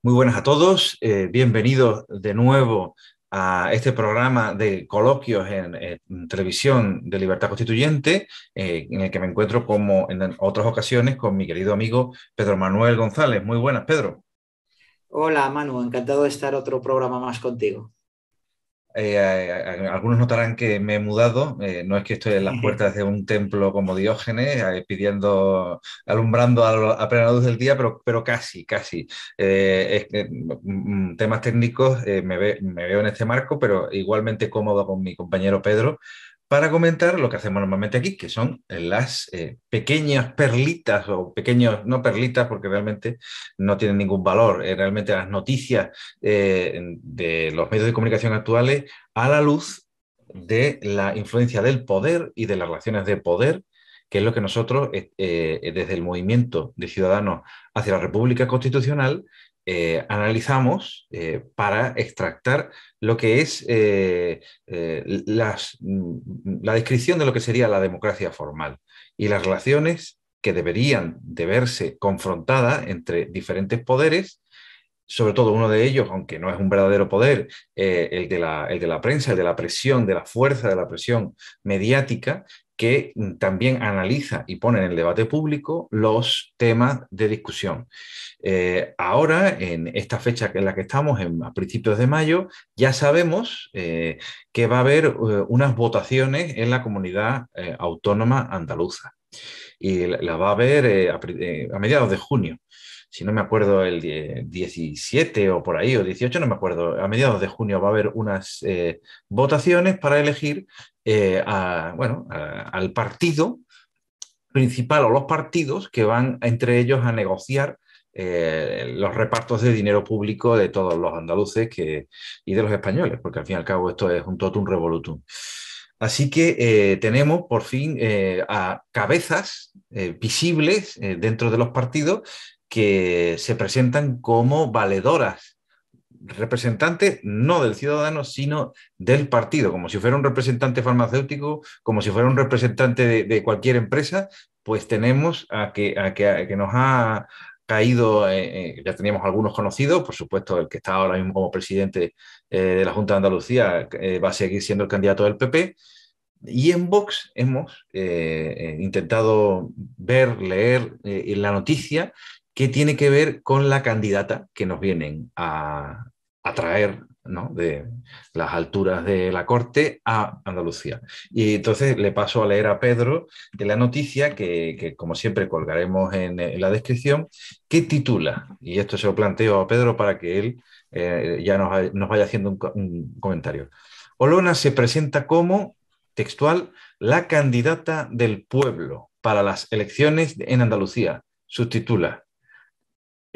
Muy buenas a todos, eh, bienvenidos de nuevo a este programa de coloquios en, televisión de Libertad Constituyente, eh, en el que me encuentro como en otras ocasiones con mi querido amigo Pedro Manuel González. Muy buenas, Pedro. Hola, Manu, encantado de estar otro programa más contigo. Eh, algunos notarán que me he mudado, eh, no es que estoy en las puertas de un templo como Diógenes, eh, pidiendo, alumbrando a, luz del día, pero, casi, casi. Mm, mm, temas técnicos me, veo en este marco, pero igualmente cómodo con mi compañero Pedro, para comentar lo que hacemos normalmente aquí, que son eh, las eh, pequeñas perlitas o pequeños, no perlitas porque realmente no tienen ningún valor, eh, realmente las noticias de los medios de comunicación actuales a la luz de la influencia del poder y de las relaciones de poder, que es lo que nosotros desde el movimiento de ciudadanos hacia la República Constitucional eh, analizamos eh, para extractar lo que es eh, mm, la descripción de lo que sería la democracia formal y las relaciones que deberían de verse confrontadas entre diferentes poderes sobre todo uno de ellos, aunque no es un verdadero poder, el, de la, el, de la, prensa, el de la presión, de la fuerza de la presión mediática, que también analiza y pone en el debate público los temas de discusión. Eh, ahora, en esta fecha en la que estamos, en, a principios de mayo, ya sabemos eh, que va a haber eh, unas votaciones en la comunidad autónoma andaluza. Y las va a haber a mediados de junio si no me acuerdo, el 17 o por ahí, o 18, no me acuerdo, a mediados de junio va a haber unas eh, votaciones para elegir eh, bueno, al partido principal o los partidos que van entre ellos a negociar eh, los repartos de dinero público de todos los andaluces que, y de los españoles, porque al fin y al cabo esto es un totum revolutum. Así que tenemos por fin a cabezas visibles dentro de los partidos que se presentan como valedoras, representantes no del ciudadano, sino del partido, como si fuera un representante farmacéutico, como si fuera un representante de, cualquier empresa, pues tenemos a que, que, nos ha caído, eh, eh, ya teníamos algunos conocidos, por supuesto el que está ahora mismo como presidente eh, de la Junta de Andalucía va a seguir siendo el candidato del PP, y en Vox hemos intentado ver, leer la noticia que tiene que ver con la candidata que nos vienen a, traer de las alturas de la corte a Andalucía. Y entonces le paso a leer a Pedro de la noticia que, como siempre colgaremos en, la descripción, que titula, y esto se lo planteo a Pedro para que él eh, ya nos, vaya haciendo un, comentario. Olona se presenta como, textual, la candidata del pueblo para las elecciones en Andalucía. Subtitula,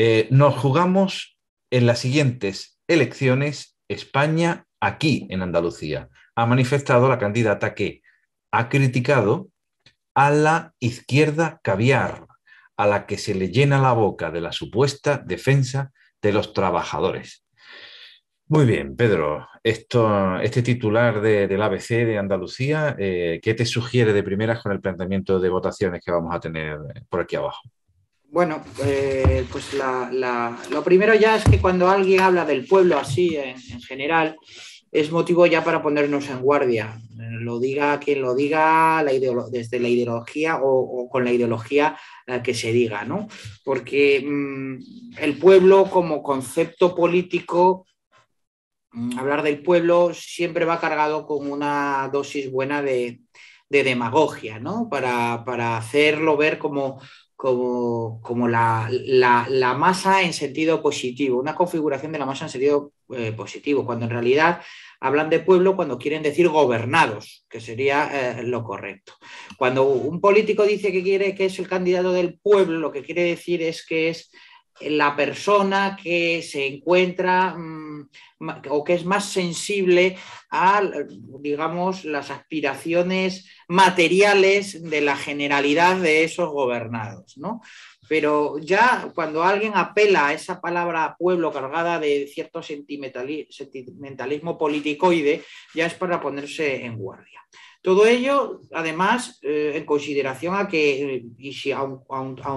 eh, nos jugamos en las siguientes elecciones España aquí en Andalucía. Ha manifestado la candidata que ha criticado a la izquierda caviar, a la que se le llena la boca de la supuesta defensa de los trabajadores. Muy bien, Pedro, este titular del ABC de Andalucía, eh, ¿qué te sugiere de primeras con el planteamiento de votaciones que vamos a tener por aquí abajo? Bueno, eh, pues lo primero ya es que cuando alguien habla del pueblo así en, general, es motivo ya para ponernos en guardia. Eh, lo diga quien lo diga, desde la ideología o, con la ideología eh, que se diga, ¿no? Porque mm, el pueblo como concepto político mm, hablar del pueblo siempre va cargado con una dosis buena de, demagogia, ¿no? Para, para, hacerlo ver como, como, como la, la, masa en sentido positivo, una configuración de la masa en sentido eh, positivo, cuando en realidad hablan de pueblo cuando quieren decir gobernados, que sería eh, lo correcto. Cuando un político dice que quiere que es el candidato del pueblo, lo que quiere decir es que es la persona que se encuentra mm, o que es más sensible a, digamos, las aspiraciones materiales de la generalidad de esos gobernados, ¿no? Pero ya cuando alguien apela a esa palabra pueblo cargada de cierto sentimentalismo politicoide, ya es para ponerse en guardia. Todo ello, además, eh, en consideración a que, eh, y si aun,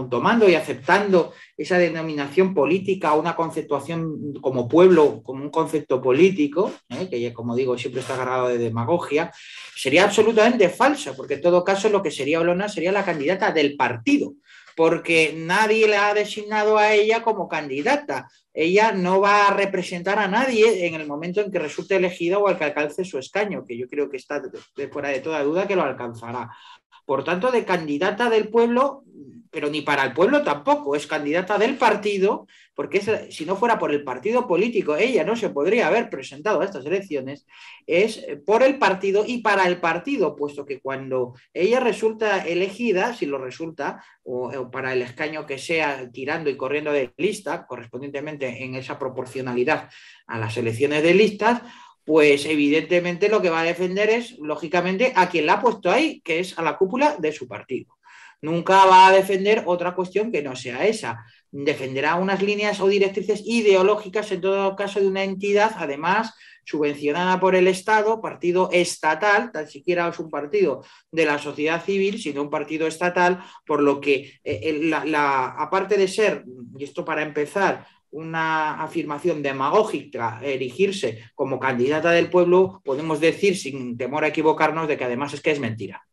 tomando y aceptando esa denominación política, una conceptuación como pueblo, como un concepto político, ¿eh? que como digo siempre está agarrado de demagogia, sería absolutamente falsa, porque en todo caso lo que sería Olona sería la candidata del partido porque nadie le ha designado a ella como candidata. Ella no va a representar a nadie en el momento en que resulte elegida o al que alcance su escaño, que yo creo que está de fuera de toda duda que lo alcanzará. Por tanto, de candidata del pueblo pero ni para el pueblo tampoco, es candidata del partido, porque si no fuera por el partido político, ella no se podría haber presentado a estas elecciones, es por el partido y para el partido, puesto que cuando ella resulta elegida, si lo resulta, o para el escaño que sea tirando y corriendo de lista, correspondientemente en esa proporcionalidad a las elecciones de listas, pues evidentemente lo que va a defender es, lógicamente, a quien la ha puesto ahí, que es a la cúpula de su partido. Nunca va a defender otra cuestión que no sea esa. Defenderá unas líneas o directrices ideológicas, en todo caso, de una entidad, además, subvencionada por el Estado, partido estatal, tan siquiera es un partido de la sociedad civil, sino un partido estatal, por lo que, eh, aparte de ser, y esto para empezar, una afirmación demagógica erigirse como candidata del pueblo, podemos decir sin temor a equivocarnos de que además es que es mentira.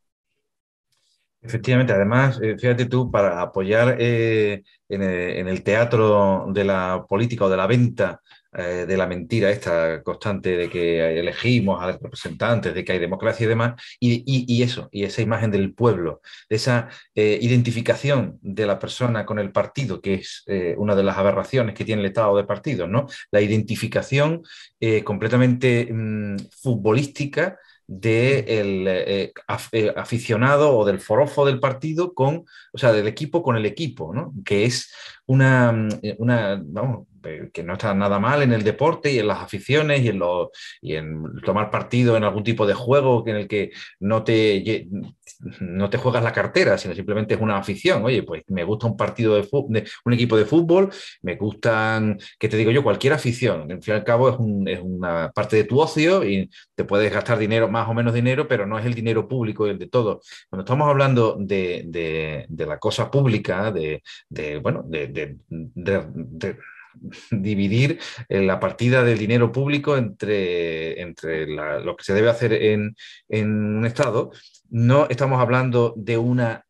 Efectivamente, además, eh, fíjate tú, para apoyar eh, eh, en, el, teatro de la política o de la venta de la mentira, esta constante de que elegimos a representantes, de que hay democracia y demás, y, eso, y esa imagen del pueblo, esa identificación de la persona con el partido, que es una de las aberraciones que tiene el Estado de partidos, ¿no? La identificación completamente mm, futbolística del eh, eh, aficionado o del forofo del partido con, o sea, del equipo con el equipo, ¿no? Que es una, mm, eh, una que no está nada mal en el deporte y en las aficiones y en, lo, y en tomar partido en algún tipo de juego en el que no te, no te juegas la cartera, sino simplemente es una afición. Oye, pues me gusta un partido de, un equipo de fútbol, me gustan, que te digo yo, cualquier afición. en fin y al cabo es, una parte de tu ocio y te puedes gastar dinero, más o menos dinero, pero no es el dinero público el de todo. Cuando estamos hablando de, de, la cosa pública, de, de bueno, de dividir eh, la partida del dinero público entre, entre lo que se debe hacer en, un Estado, no estamos hablando de una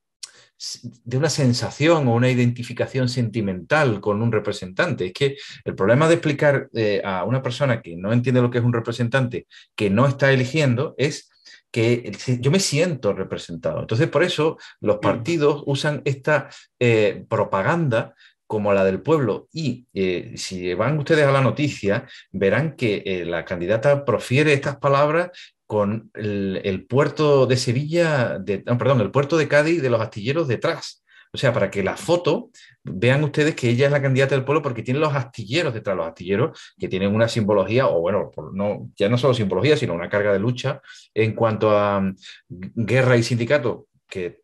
de una sensación o una identificación sentimental con un representante. Es que el problema de explicar eh, a una persona que no entiende lo que es un representante, que no está eligiendo, es que yo me siento representado. Entonces, por eso los mm. partidos usan esta eh, propaganda como la del pueblo. Y eh, si van ustedes a la noticia, verán que eh, la candidata profiere estas palabras con el, puerto de Sevilla, de, ah, perdón, el puerto de Cádiz de los astilleros detrás. O sea, para que la foto vean ustedes que ella es la candidata del pueblo porque tiene los astilleros detrás, los astilleros que tienen una simbología, o bueno, no, ya no solo simbología, sino una carga de lucha en cuanto a mm, guerra y sindicato que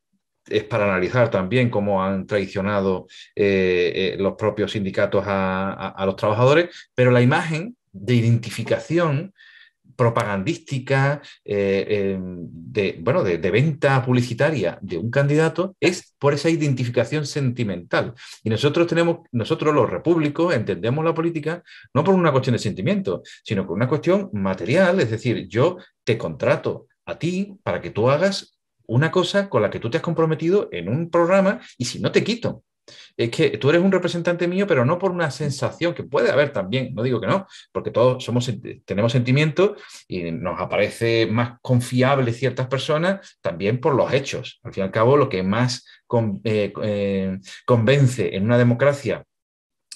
es para analizar también cómo han traicionado eh, eh, los propios sindicatos a, los trabajadores, pero la imagen de identificación propagandística, eh, em, de, bueno, de, venta publicitaria de un candidato, es por esa identificación sentimental. Y nosotros tenemos, nosotros los repúblicos entendemos la política no por una cuestión de sentimiento, sino por una cuestión material, es decir, yo te contrato a ti para que tú hagas una cosa con la que tú te has comprometido en un programa y si no te quito. Es que tú eres un representante mío, pero no por una sensación que puede haber también, no digo que no, porque todos somos, tenemos sentimientos y nos aparece más confiable ciertas personas también por los hechos. Al fin y al cabo, lo que más eh, eh, convence en una democracia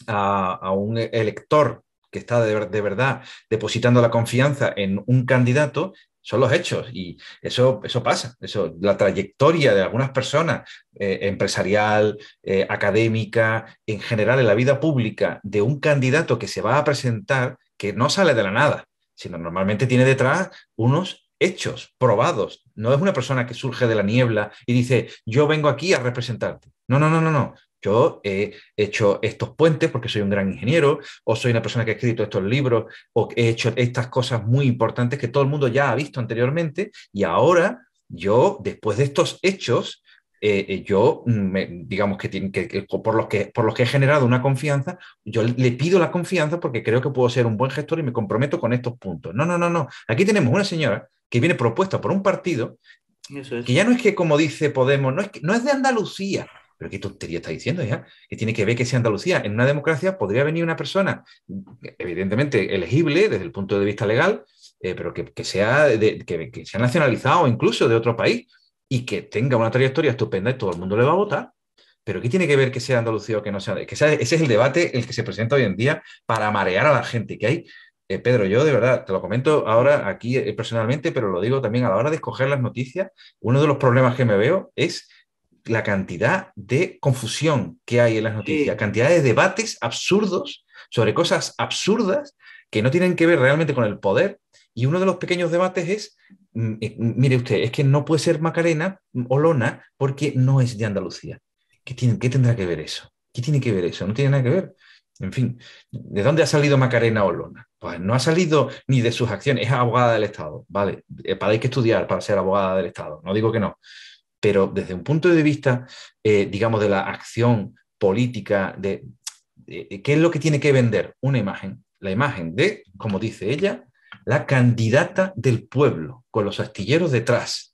a, un elector que está de, verdad depositando la confianza en un candidato son los hechos y eso, eso pasa. Eso, la trayectoria de algunas personas, eh, empresarial, eh, académica, en general en la vida pública, de un candidato que se va a presentar que no sale de la nada, sino normalmente tiene detrás unos hechos probados. No es una persona que surge de la niebla y dice, yo vengo aquí a representarte. No, no, no, no, no. Yo he hecho estos puentes porque soy un gran ingeniero, o soy una persona que ha escrito estos libros, o he hecho estas cosas muy importantes que todo el mundo ya ha visto anteriormente, y ahora yo, después de estos hechos, eh, eh, yo, mm, me, digamos que, por los que por los que he generado una confianza, yo le pido la confianza porque creo que puedo ser un buen gestor y me comprometo con estos puntos. No, no, no, no. Aquí tenemos una señora que viene propuesta por un partido que ya no es que, como dice Podemos, no es, que, no es de Andalucía, pero qué tontería está diciendo ya, que tiene que ver que sea Andalucía. En una democracia podría venir una persona, evidentemente elegible desde el punto de vista legal, eh, pero que, sea que, sea nacionalizado incluso de otro país y que tenga una trayectoria estupenda y todo el mundo le va a votar. Pero ¿qué tiene que ver que sea Andalucía o que no sea? Que ese es el debate el que se presenta hoy en día para marear a la gente, que hay eh, Pedro, yo de verdad te lo comento ahora aquí eh, personalmente, pero lo digo también a la hora de escoger las noticias. Uno de los problemas que me veo es la cantidad de confusión que hay en las noticias, cantidad de debates absurdos sobre cosas absurdas que no tienen que ver realmente con el poder. Y uno de los pequeños debates es, mm, eh, mm, mire usted, es que no puede ser Macarena mm, o Lona porque no es de Andalucía. ¿Qué, tiene, ¿Qué tendrá que ver eso? ¿Qué tiene que ver eso? No tiene nada que ver. En fin, ¿de dónde ha salido Macarena Olona? Pues no ha salido ni de sus acciones, es abogada del Estado, ¿vale? Eh, para hay que estudiar para ser abogada del Estado, no digo que no, pero desde un punto de vista, eh, digamos, de la acción política, de, qué es lo que tiene que vender una imagen, la imagen de, como dice ella, la candidata del pueblo, con los astilleros detrás.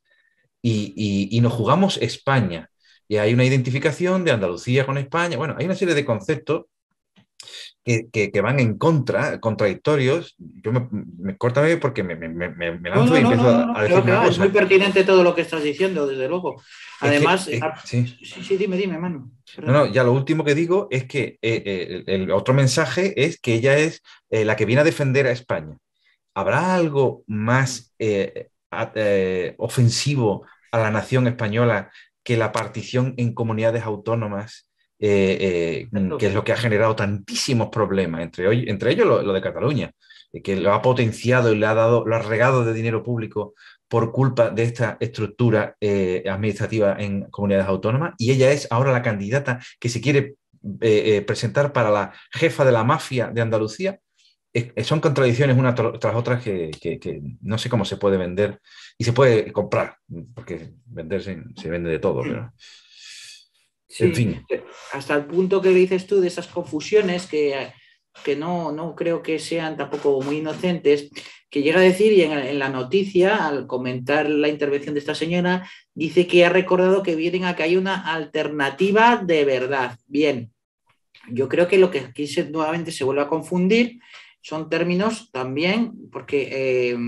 Y, y nos jugamos España. Y hay una identificación de Andalucía con España. Bueno, hay una serie de conceptos que, van en contra, contradictorios. Yo me, me porque me, lanzo y empiezo a, es muy pertinente todo lo que estás diciendo, desde luego. Además, ah, sí. sí. dime, dime, hermano. No, no, ya lo último que digo es que eh, eh, el otro mensaje es que ella es eh, la que viene a defender a España. ¿Habrá algo más ofensivo a la nación española que la partición en comunidades autónomas eh, eh, que es lo que ha generado tantísimos problemas, entre, hoy, entre ellos lo, de Cataluña, eh, que lo ha potenciado y le ha dado, lo ha regado de dinero público por culpa de esta estructura administrativa en comunidades autónomas, y ella es ahora la candidata que se quiere presentar para la jefa de la mafia de Andalucía son contradicciones unas tras otras que, no sé cómo se puede vender y se puede comprar, porque venderse se vende de todo. Pero... Mm. Sí, Hasta el punto que dices tú de esas confusiones que, no, creo que sean tampoco muy inocentes, que llega a decir, y en, la noticia, al comentar la intervención de esta señora, dice que ha recordado que vienen a que hay una alternativa de verdad. Bien, yo creo que lo que aquí nuevamente se vuelve a confundir son términos también, porque eh,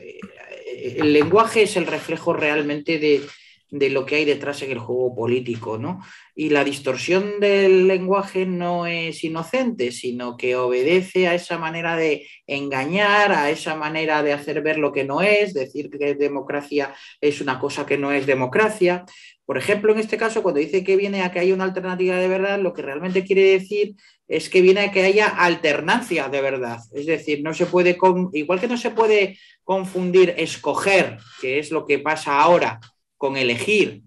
eh, el lenguaje es el reflejo realmente de, de lo que hay detrás en el juego político, ¿no? Y la distorsión del lenguaje no es inocente, sino que obedece a esa manera de engañar, a esa manera de hacer ver lo que no es, decir que democracia es una cosa que no es democracia. Por ejemplo, en este caso, cuando dice que viene a que haya una alternativa de verdad, lo que realmente quiere decir es que viene a que haya alternancia de verdad. Es decir, no se puede, igual que no se puede confundir escoger, que es lo que pasa ahora, con elegir,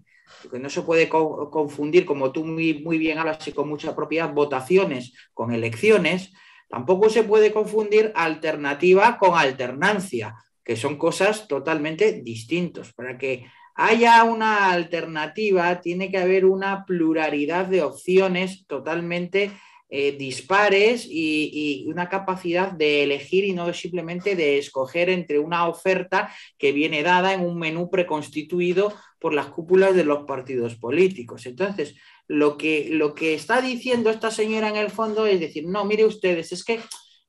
que no se puede confundir, como tú muy, muy bien hablas y con mucha propiedad, votaciones con elecciones, tampoco se puede confundir alternativa con alternancia, que son cosas totalmente distintas. Para que haya una alternativa, tiene que haber una pluralidad de opciones totalmente eh, dispares y, una capacidad de elegir y no simplemente de escoger entre una oferta que viene dada en un menú preconstituido por las cúpulas de los partidos políticos. Entonces, lo que, lo que está diciendo esta señora en el fondo es decir, no, mire ustedes, es que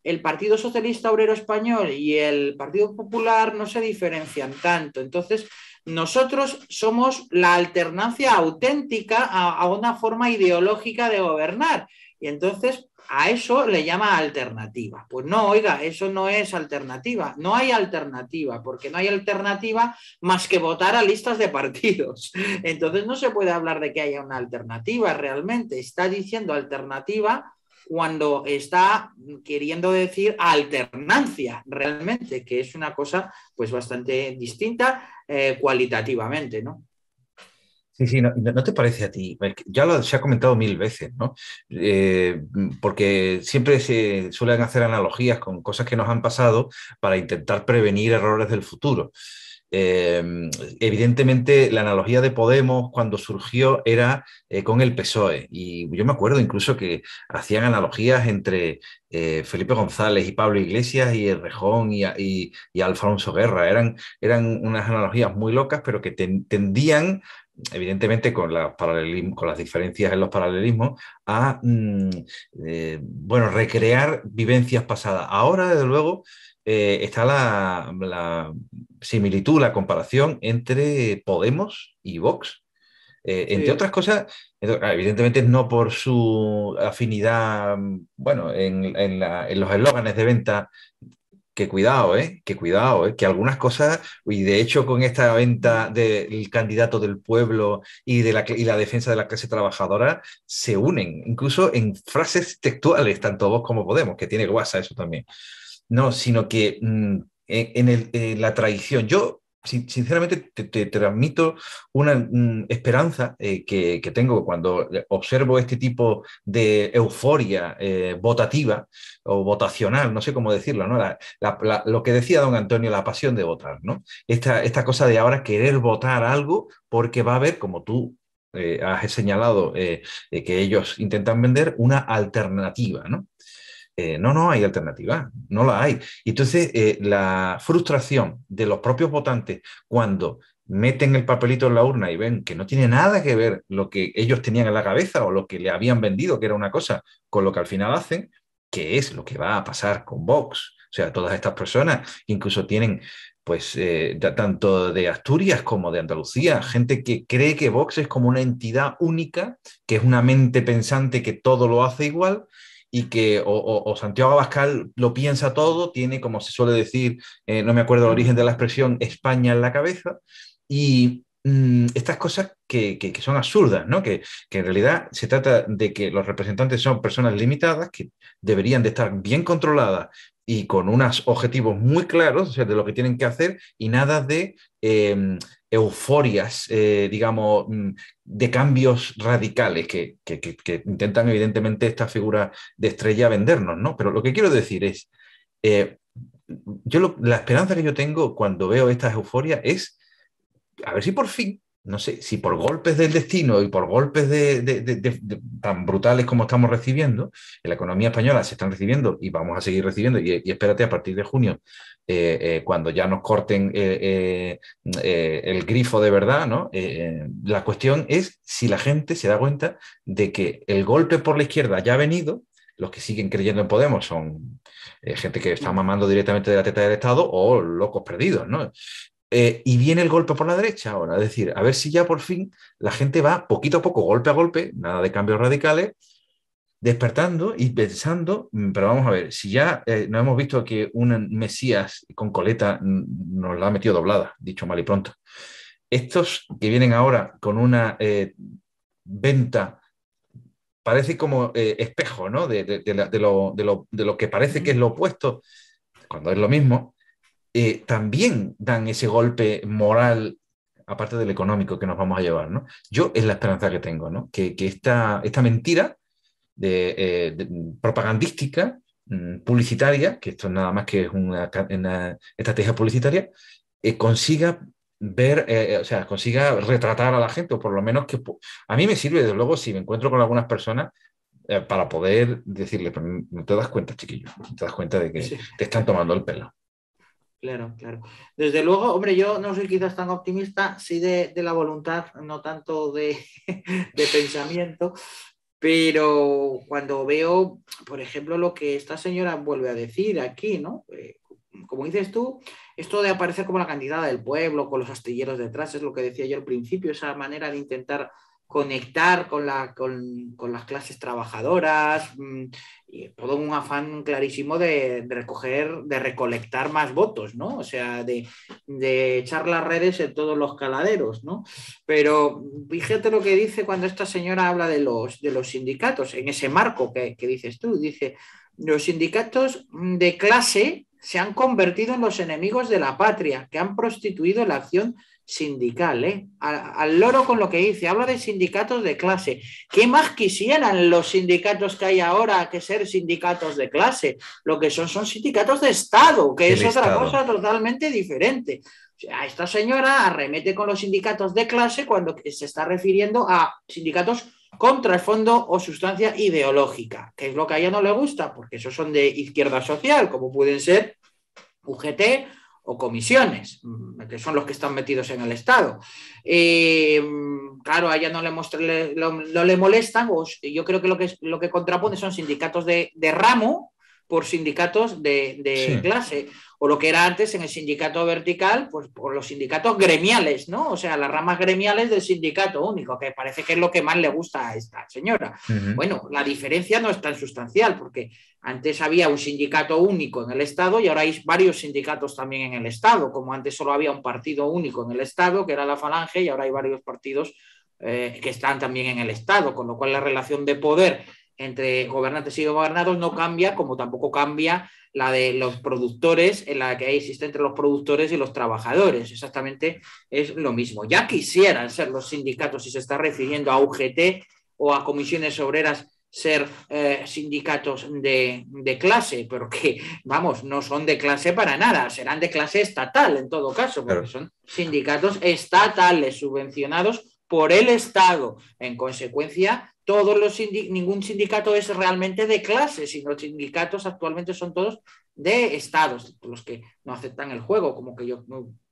el Partido Socialista Obrero Español y el Partido Popular no se diferencian tanto. Entonces, nosotros somos la alternancia auténtica a una forma ideológica de gobernar y entonces a eso le llama alternativa. Pues no, oiga, eso no es alternativa. No hay alternativa, porque no hay alternativa más que votar a listas de partidos. Entonces no se puede hablar de que haya una alternativa realmente. Está diciendo alternativa cuando está queriendo decir alternancia realmente, que es una cosa pues bastante distinta eh, cualitativamente, ¿no? Sí, sí, no, te parece a ti. Ya lo se ha comentado mil veces, ¿no? Eh, porque siempre se suelen hacer analogías con cosas que nos han pasado para intentar prevenir errores del futuro. Eh, evidentemente, la analogía de Podemos cuando surgió era eh, con el PSOE. Y yo me acuerdo incluso que hacían analogías entre Felipe González y Pablo Iglesias y Rejón y, y, Alfonso Guerra. Eran, eran, unas analogías muy locas, pero que entendían tendían evidentemente con, las diferencias en los paralelismos, a mm, eh, bueno, recrear vivencias pasadas. Ahora, desde luego, eh, está la, similitud, la comparación entre Podemos y Vox. Eh, entre otras cosas, ah, evidentemente no por su afinidad, mm, bueno, en los eslóganes de venta que cuidado, ¿eh? que cuidado, ¿eh? que algunas cosas, y de hecho con esta venta del candidato del pueblo y, de la, la defensa de la clase trabajadora, se unen, incluso en frases textuales, tanto vos como Podemos, que tiene guasa eso también. No, sino que mm, en, la tradición yo sinceramente te, transmito una mm, esperanza eh, que, tengo cuando eh, observo este tipo de euforia eh, votativa o votacional, no sé cómo decirlo, ¿no? La, lo que decía don Antonio, la pasión de votar, ¿no? Esta, esta cosa de ahora querer votar algo porque va a haber, como tú has señalado que ellos intentan vender una alternativa, ¿no? Eh, no, no hay alternativa, no la hay. Entonces, eh, la frustración de los propios votantes cuando meten el papelito en la urna y ven que no tiene nada que ver lo que ellos tenían en la cabeza o lo que le habían vendido, que era una cosa, con lo que al final hacen, que es lo que va a pasar con Vox. O sea, todas estas personas incluso tienen, pues, eh, tanto de Asturias como de Andalucía, gente que cree que Vox es como una entidad única, que es una mente pensante que todo lo hace igual y que o, Santiago Abascal lo piensa todo, tiene, como se suele decir, eh, no me acuerdo el origen de la expresión, España en la cabeza, y mm, estas cosas que, que, son absurdas, ¿no? Que, en realidad se trata de que los representantes son personas limitadas, que deberían de estar bien controladas y con unos objetivos muy claros, o sea, de lo que tienen que hacer, y nada de Em, euforias, eh, digamos, mm, de cambios radicales que, que, intentan evidentemente esta figura de estrella vendernos, ¿no? Pero lo que quiero decir es, eh, yo la esperanza que yo tengo cuando veo estas euforias es a ver si por fin no sé, si por golpes del destino y por golpes de, tan brutales como estamos recibiendo, en la economía española se están recibiendo y vamos a seguir recibiendo, y, espérate a partir de junio, eh, eh, cuando ya nos corten eh, el grifo de verdad, ¿no? la cuestión es si la gente se da cuenta de que el golpe por la izquierda ya ha venido, los que siguen creyendo en Podemos son gente que está mamando directamente de la teta del Estado o locos perdidos, ¿no? Eh, y viene el golpe por la derecha ahora. Es decir, a ver si ya por fin la gente va poquito a poco, golpe a golpe, nada de cambios radicales, despertando y pensando, mm, pero vamos a ver, si ya eh, no hemos visto que un Mesías con coleta mm, nos la ha metido doblada, dicho mal y pronto. Estos que vienen ahora con una eh, venta, parece como espejo, ¿no? De, lo, lo, de, lo, que parece que es lo opuesto, cuando es lo mismo, eh, también dan ese golpe moral, aparte del económico que nos vamos a llevar, ¿no? Yo es la esperanza que tengo, ¿no? Que, que esta, esta mentira de, eh, propagandística, mm, publicitaria, que esto nada más que es una, estrategia publicitaria, eh, consiga ver, o sea, consiga retratar a la gente, o por lo menos que a mí me sirve, desde luego, si me encuentro con algunas personas para poder decirle, pero no te das cuenta, chiquillo, no te das cuenta de que te están tomando el pelo. Claro, claro. Desde luego, hombre, yo no soy quizás tan optimista, sí de, la voluntad, no tanto de, de pensamiento, pero cuando veo, por ejemplo, lo que esta señora vuelve a decir aquí, ¿no? Eh, como dices tú, esto de aparecer como la candidata del pueblo, con los astilleros detrás, es lo que decía yo al principio, esa manera de intentar conectar con, la, con, las clases trabajadoras, mm, y todo un afán clarísimo de, recoger, de recolectar más votos, ¿no? O sea, de, echar las redes en todos los caladeros, ¿no? Pero fíjate lo que dice cuando esta señora habla de los, de los sindicatos, en ese marco que, que dices tú, dice, los sindicatos de clase se han convertido en los enemigos de la patria, que han prostituido la acción sindical, ¿eh? Al, loro con lo que dice, habla de sindicatos de clase. ¿Qué más quisieran los sindicatos que hay ahora que ser sindicatos de clase? Lo que son son sindicatos de Estado, que es otra cosa totalmente diferente. O sea, esta señora arremete con los sindicatos de clase cuando se está refiriendo a sindicatos contra el fondo o sustancia ideológica, que es lo que a ella no le gusta, porque esos son de izquierda social, como pueden ser UGT o comisiones, mm, que son los que están metidos en el Estado. Eh, claro, a ella no le, molestan, o yo creo que lo que, lo que contrapone son sindicatos de, ramo por sindicatos de, clase o lo que era antes en el sindicato vertical, pues por los sindicatos gremiales, ¿no? O sea, las ramas gremiales del sindicato único, que parece que es lo que más le gusta a esta señora. Bueno, la diferencia no es tan sustancial, porque antes había un sindicato único en el Estado y ahora hay varios sindicatos también en el Estado, como antes solo había un partido único en el Estado, que era la Falange, y ahora hay varios partidos eh, que están también en el Estado, con lo cual la relación de poder entre gobernantes y gobernados no cambia, como tampoco cambia la de los productores, en la que existe entre los productores y los trabajadores. Exactamente es lo mismo. Ya quisieran ser los sindicatos, si se está refiriendo a UGT o a comisiones obreras, ser eh, sindicatos de, clase, pero que, vamos, no son de clase para nada, serán de clase estatal en todo caso, porque son sindicatos estatales subvencionados por el Estado. En consecuencia, todos los ningún sindicato es realmente de clase, sino los sindicatos actualmente son todos de estados, los que no aceptan el juego, como que yo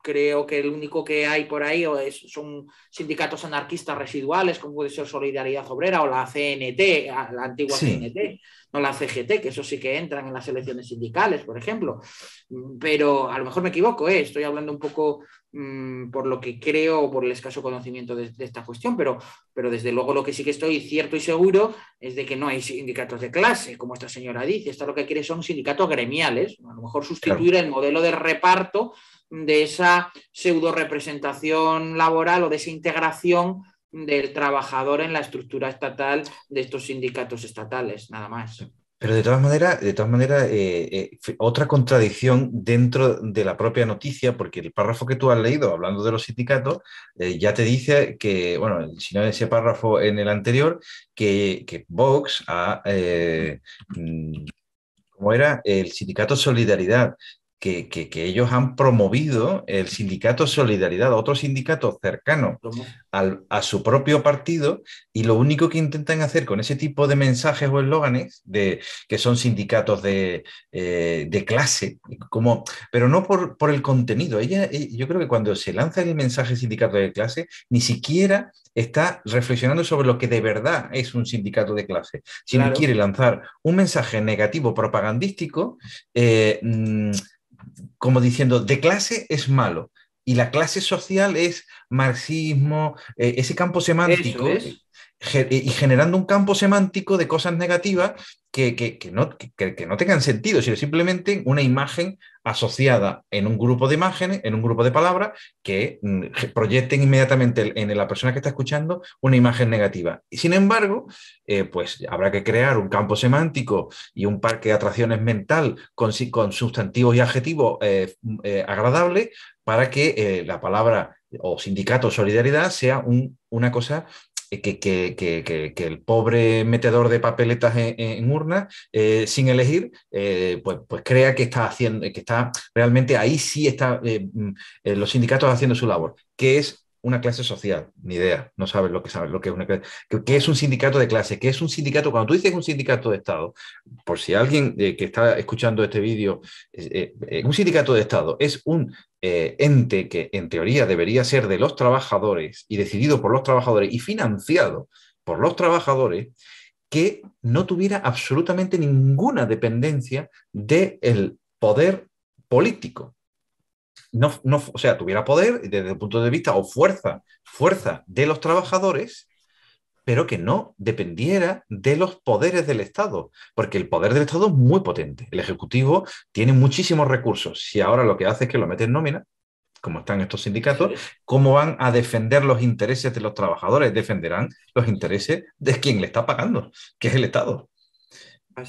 creo que el único que hay por ahí es, son sindicatos anarquistas residuales, como puede ser Solidaridad Obrera o la CNT, la antigua CNT, no la CGT, que eso sí que entran en las elecciones sindicales, por ejemplo. Pero a lo mejor me equivoco, ¿eh? estoy hablando un poco Mm, por lo que creo por el escaso conocimiento de, esta cuestión, pero, pero desde luego lo que sí que estoy cierto y seguro es de que no hay sindicatos de clase, como esta señora dice, esto lo que quiere son sindicatos gremiales, a lo mejor sustituir el modelo de reparto de esa pseudo representación laboral o de esa integración del trabajador en la estructura estatal de estos sindicatos estatales, nada más. Pero de todas maneras, de todas maneras eh, eh, otra contradicción dentro de la propia noticia, porque el párrafo que tú has leído hablando de los sindicatos eh, ya te dice que, bueno, si no ese párrafo en el anterior, que, Vox ha, mm, cómo era, el sindicato Solidaridad, que, que, ellos han promovido el sindicato Solidaridad, otro sindicato cercano a su propio partido y lo único que intentan hacer con ese tipo de mensajes o eslóganes, de, que son sindicatos de, eh, clase, como, pero no por, el contenido. Ella, eh, yo creo que cuando se lanza el mensaje sindicato de clase, ni siquiera está reflexionando sobre lo que de verdad es un sindicato de clase, sino quiere lanzar un mensaje negativo propagandístico. Eh, mm, como diciendo, de clase es malo y la clase social es marxismo, eh, ese campo semántico y generando un campo semántico de cosas negativas que, no, no, tengan sentido, sino simplemente una imagen asociada en un grupo de imágenes, en un grupo de palabras, que mm, proyecten inmediatamente en la persona que está escuchando una imagen negativa. Y sin embargo, eh, pues habrá que crear un campo semántico y un parque de atracciones mental con, sustantivos y adjetivos eh, mm, eh, agradables para que la palabra o sindicato solidaridad sea una cosa eh, que, el pobre metedor de papeletas en, urna, eh, sin elegir, eh, pues, pues crea que está haciendo, que está realmente ahí sí está mm, los sindicatos haciendo su labor, que es una clase social, ni idea, no sabes lo que sabes, lo que es una clase, que, es un sindicato de clase, que es un sindicato, cuando tú dices un sindicato de Estado, por si alguien que está escuchando este vídeo, un sindicato de Estado es un eh, ente que en teoría debería ser de los trabajadores y decidido por los trabajadores y financiado por los trabajadores, que no tuviera absolutamente ninguna dependencia del poder político. No, o sea, tuviera poder desde el punto de vista o fuerza, fuerza de los trabajadores pero que no dependiera de los poderes del Estado, porque el poder del Estado es muy potente. El Ejecutivo tiene muchísimos recursos. Si ahora lo que hace es que lo mete en nómina, como están estos sindicatos, ¿cómo van a defender los intereses de los trabajadores? Defenderán los intereses de quien le está pagando, que es el Estado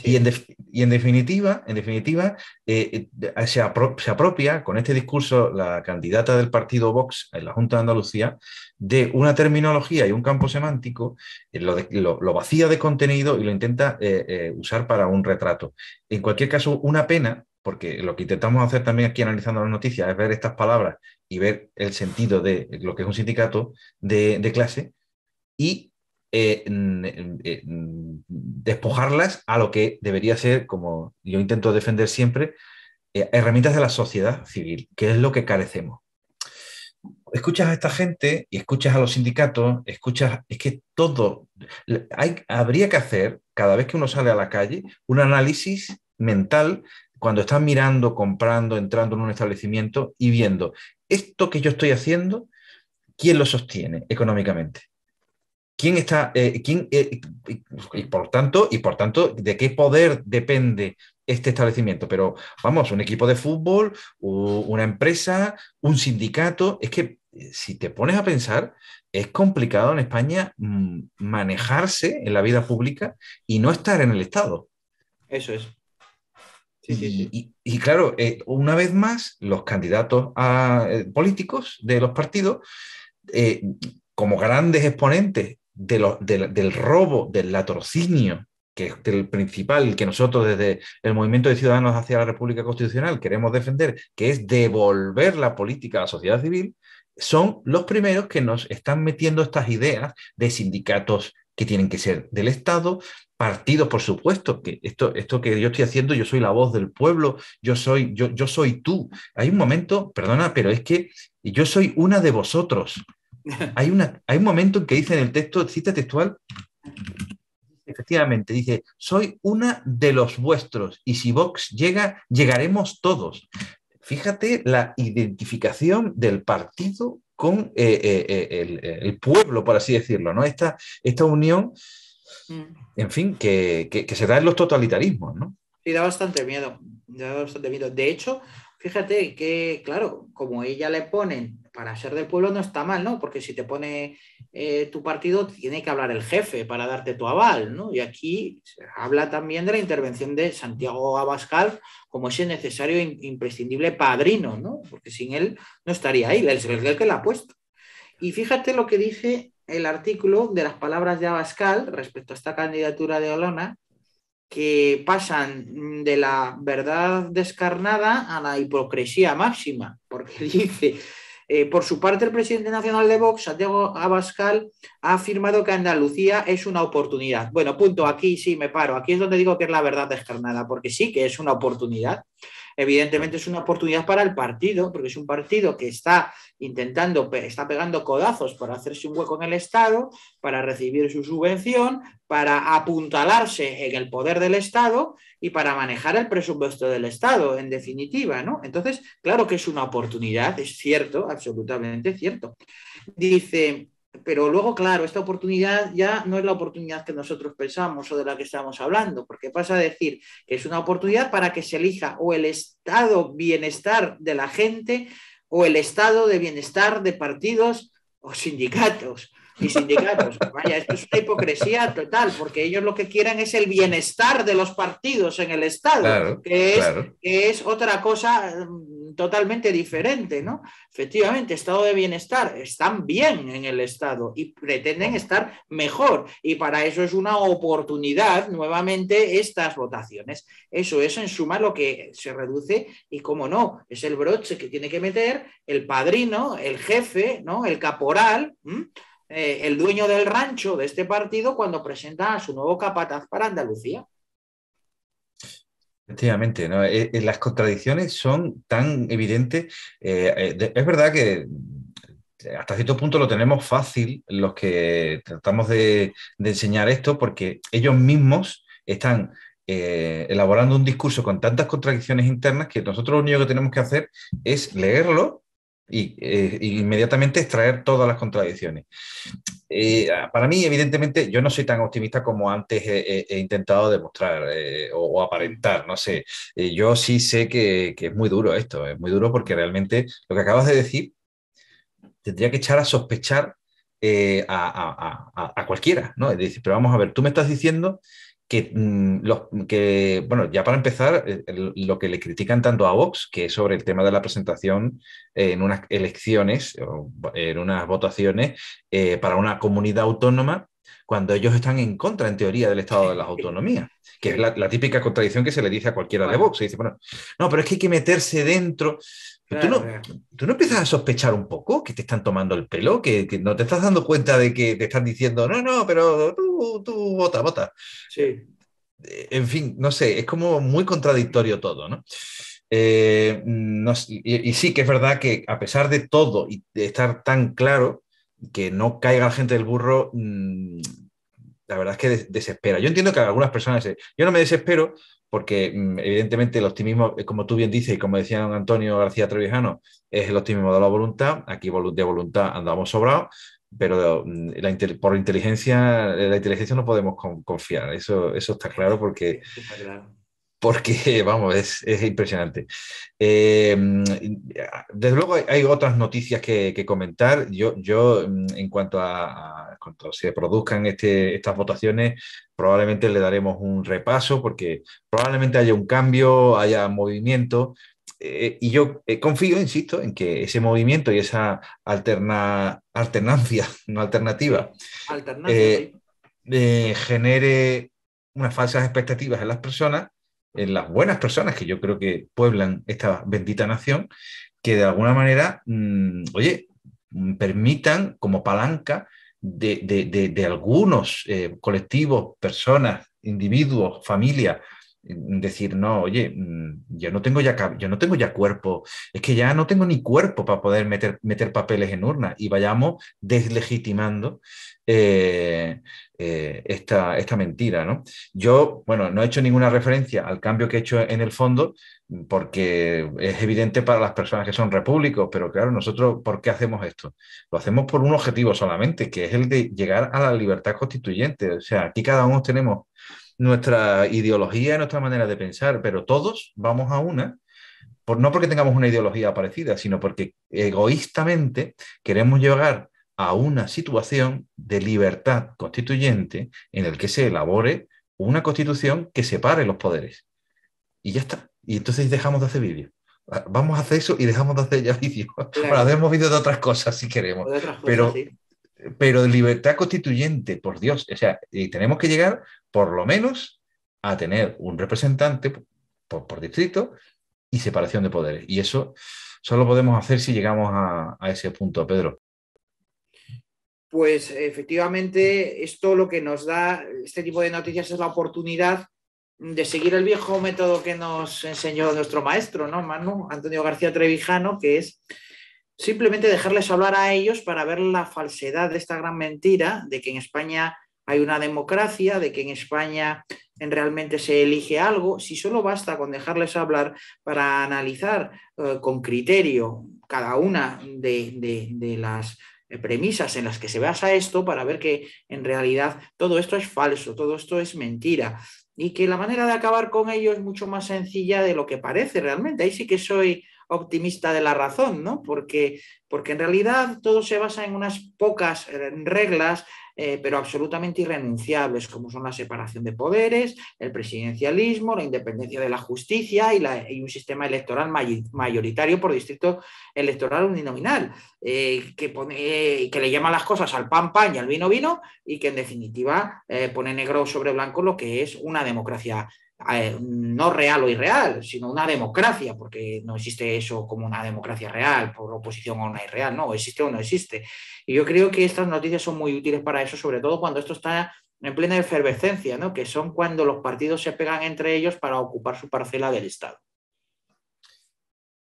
y, en definitiva, en definitiva eh, eh, ah, se, se, apropia con este discurso la candidata del partido Vox en la Junta de Andalucía de una terminología y un campo semántico, eh, lo, lo, vacía de contenido y lo intenta usar para un retrato. En cualquier caso, una pena, porque lo que intentamos hacer también aquí analizando las noticias es ver estas palabras y ver el sentido de lo que es un sindicato de, de clase. Y eh, despojarlas a lo que debería ser, como yo intento defender siempre, eh, herramientas de la sociedad civil, que es lo que carecemos. Escuchas a esta gente y escuchas a los sindicatos, escuchas, es que todo, hay, habría que hacer, cada vez que uno sale a la calle, un análisis mental cuando estás mirando, comprando, entrando en un establecimiento y viendo, esto que yo estoy haciendo, ¿quién lo sostiene económicamente? quién está, eh, quién, eh, y, por tanto, y por tanto, de qué poder depende este establecimiento. Pero vamos, un equipo de fútbol, una empresa, un sindicato, es que eh, si te pones a pensar, es complicado en España mm, manejarse en la vida pública y no estar en el Estado. Eso es. y, claro, una vez más, los candidatos a, políticos de los partidos, como grandes exponentes del robo, del latrocinio, que es el principal que nosotros desde el movimiento de ciudadanos hacia la República Constitucional queremos defender, que es devolver la política a la sociedad civil, son los primeros que nos están metiendo estas ideas de sindicatos que tienen que ser del Estado, partidos, por supuesto, que esto, esto que yo estoy haciendo, yo soy la voz del pueblo, yo soy, yo, yo soy tú. Hay un momento, perdona, pero es que yo soy una de vosotros hay, una, hay un momento en que dice en el texto, cita textual, efectivamente, dice, soy una de los vuestros y si Vox llega, llegaremos todos. Fíjate la identificación del partido con eh, eh, eh, el, pueblo, por así decirlo, ¿no? Esta, esta unión, mm. en fin, que, se da en los totalitarismos, ¿no? Sí, da bastante miedo, da bastante miedo. De hecho, fíjate que, claro, como ella le ponen para ser del pueblo no está mal, ¿no? Porque si te pone eh, tu partido, tiene que hablar el jefe para darte tu aval, ¿no? Y aquí habla también de la intervención de Santiago Abascal como ese necesario e imprescindible padrino, ¿no? Porque sin él no estaría ahí, es el que la ha puesto. Y fíjate lo que dice el artículo de las palabras de Abascal respecto a esta candidatura de Olona, que pasan de la verdad descarnada a la hipocresía máxima, porque dice, eh, por su parte, el presidente nacional de Vox, Santiago Abascal, ha afirmado que Andalucía es una oportunidad. Bueno, punto, aquí sí me paro. Aquí es donde digo que es la verdad descarnada, porque sí que es una oportunidad. Evidentemente es una oportunidad para el partido, porque es un partido que está intentando, está pegando codazos para hacerse un hueco en el Estado, para recibir su subvención, para apuntalarse en el poder del Estado y para manejar el presupuesto del Estado, en definitiva, ¿no? Entonces, claro que es una oportunidad, es cierto, absolutamente cierto. Dice, pero luego, claro, esta oportunidad ya no es la oportunidad que nosotros pensamos o de la que estamos hablando, porque pasa a decir que es una oportunidad para que se elija o el estado bienestar de la gente o el estado de bienestar de partidos o sindicatos y sindicatos. Vaya, esto es una hipocresía total, porque ellos lo que quieren es el bienestar de los partidos en el Estado, que, es, otra cosa mm, totalmente diferente, ¿no? Efectivamente, estado de bienestar, están bien en el Estado y pretenden estar mejor. Y para eso es una oportunidad, nuevamente, estas votaciones. Eso es en suma lo que se reduce y, como no, es el broche que tiene que meter el padrino, el jefe, ¿no? El caporal. Eh, el dueño del rancho de este partido cuando presenta a su nuevo capataz para Andalucía. Efectivamente, eh, eh, las contradicciones son tan evidentes. es verdad que hasta cierto punto lo tenemos fácil los que tratamos de, enseñar esto porque ellos mismos están elaborando un discurso con tantas contradicciones internas que nosotros lo único que tenemos que hacer es leerlo y eh, inmediatamente extraer todas las contradicciones. Eh, para mí, evidentemente, yo no soy tan optimista como antes he, intentado demostrar eh, o, aparentar, no sé. yo sí sé que, es muy duro esto, es muy duro porque realmente lo que acabas de decir tendría que echar a sospechar a, a, cualquiera, ¿no? Es decir, pero vamos a ver, tú me estás diciendo que, mm, los, que, bueno, ya para empezar, eh, lo que le critican tanto a Vox, que es sobre el tema de la presentación en unas elecciones, en unas votaciones eh, para una comunidad autónoma cuando ellos están en contra, en teoría, del Estado de las Autonomías, que es la, típica contradicción que se le dice a cualquiera de Vox. dice, bueno, no, pero es que hay que meterse dentro. ¿Tú, no, ¿Tú no empiezas a sospechar un poco que te están tomando el pelo? ¿Que, no te estás dando cuenta de que te están diciendo, no, no, pero tú, tú vota, vota. Sí. Eh, en fin, no sé, es como muy contradictorio todo, ¿no? Eh, no y, y, sí que es verdad que a pesar de todo y de estar tan claro, que no caiga la gente del burro, mm, la verdad es que desespera. Yo entiendo que algunas personas, eh, yo no me desespero porque mm, evidentemente el optimismo, eh, como tú bien dices y como decía Antonio García Trevijano, es el optimismo de la voluntad, aquí de voluntad andamos sobrados, pero mm, por inteligencia, eh, la inteligencia no podemos confiar, eso, eso está claro porque porque, vamos, es, es impresionante. Eh, desde luego hay otras noticias que, comentar. Yo, yo, mm, en cuanto a, se produzcan este, estas votaciones, probablemente le daremos un repaso porque probablemente haya un cambio, haya movimiento. Eh, y yo eh, confío, insisto, en que ese movimiento y esa alterna, alternancia, no alternativa, genere unas falsas expectativas en las personas en las buenas personas que yo creo que pueblan esta bendita nación, que de alguna manera, mm, oye, mm, permitan como palanca de, algunos eh, colectivos, personas, individuos, familias, decir, no, oye, mm, yo no tengo ya, yo no tengo ya cuerpo, es que ya no tengo ni cuerpo para poder meter, meter papeles en urna y vayamos deslegitimando eh, eh, esta, esta mentira. ¿no? Yo, bueno, no he hecho ninguna referencia al cambio que he hecho en el fondo porque es evidente para las personas que son repúblicos, pero claro, nosotros, ¿por qué hacemos esto? Lo hacemos por un objetivo solamente, que es el de llegar a la libertad constituyente. O sea, aquí cada uno tenemos nuestra ideología, nuestra manera de pensar, pero todos vamos a una, por, no porque tengamos una ideología parecida, sino porque egoístamente queremos llegar a una situación de libertad constituyente en el que se elabore una constitución que separe los poderes. Y ya está. Y entonces dejamos de hacer vídeos. Ah, vamos a hacer eso y dejamos de hacer ya vídeos. ahora hacemos vídeos de otras cosas si queremos. pero, pero libertad constituyente, por Dios. O sea, y tenemos que llegar por lo menos a tener un representante por, distrito y separación de poderes. Y eso solo podemos hacer si llegamos a, a ese punto, Pedro. Pues efectivamente, esto lo que nos da, este tipo de noticias es la oportunidad de seguir el viejo método que nos enseñó nuestro maestro, ¿no, Manu? Antonio García Trevijano, que es simplemente dejarles hablar a ellos para ver la falsedad de esta gran mentira de que en España hay una democracia, de que en España en realmente se elige algo, si solo basta con dejarles hablar para analizar eh, con criterio cada una de, de las eh, premisas en las que se basa esto para ver que en realidad todo esto es falso, todo esto es mentira y que la manera de acabar con ello es mucho más sencilla de lo que parece realmente. Ahí sí que soy optimista de la razón, ¿no? Porque, porque en realidad todo se basa en unas pocas eh, reglas, eh, pero absolutamente irrenunciables, como son la separación de poderes, el presidencialismo, la independencia de la justicia y, un sistema electoral mayoritario por distrito electoral uninominal, eh, que, que le llama las cosas al pan pan y al vino vino y que en definitiva pone negro sobre blanco lo que es una democracia eh, no real o irreal, sino una democracia, porque no existe eso como una democracia real, por oposición a una irreal, no, existe o no existe. Y yo creo que estas noticias son muy útiles para eso, sobre todo cuando esto está en plena efervescencia, ¿no? que son cuando los partidos se pegan entre ellos para ocupar su parcela del Estado.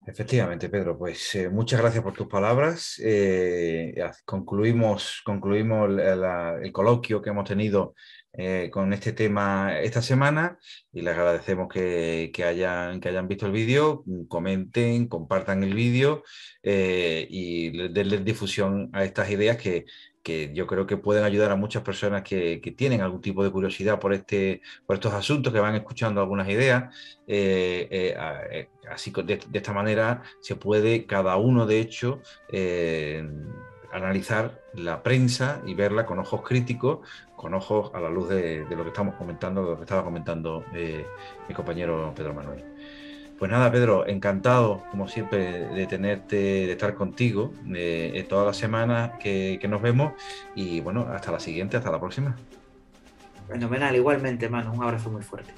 Efectivamente, Pedro, pues eh, muchas gracias por tus palabras. Eh, concluimos concluimos el coloquio que hemos tenido eh, con este tema esta semana y les agradecemos que, hayan, que hayan visto el vídeo, comenten, compartan el vídeo y denle difusión a estas ideas que que yo creo que pueden ayudar a muchas personas que, tienen algún tipo de curiosidad por, este, por estos asuntos, que van escuchando algunas ideas. Eh, eh, eh, así de, esta manera se puede cada uno, de hecho, analizar la prensa y verla con ojos críticos, con ojos a la luz de, de lo que estamos comentando, de lo que estaba comentando mi compañero Pedro Manuel. Pues nada, Pedro, encantado, como siempre, de tenerte, de estar contigo eh, todas las semanas que, que, nos vemos. Y bueno, hasta la siguiente, hasta la próxima. Fenomenal, igualmente, hermano. Un abrazo muy fuerte.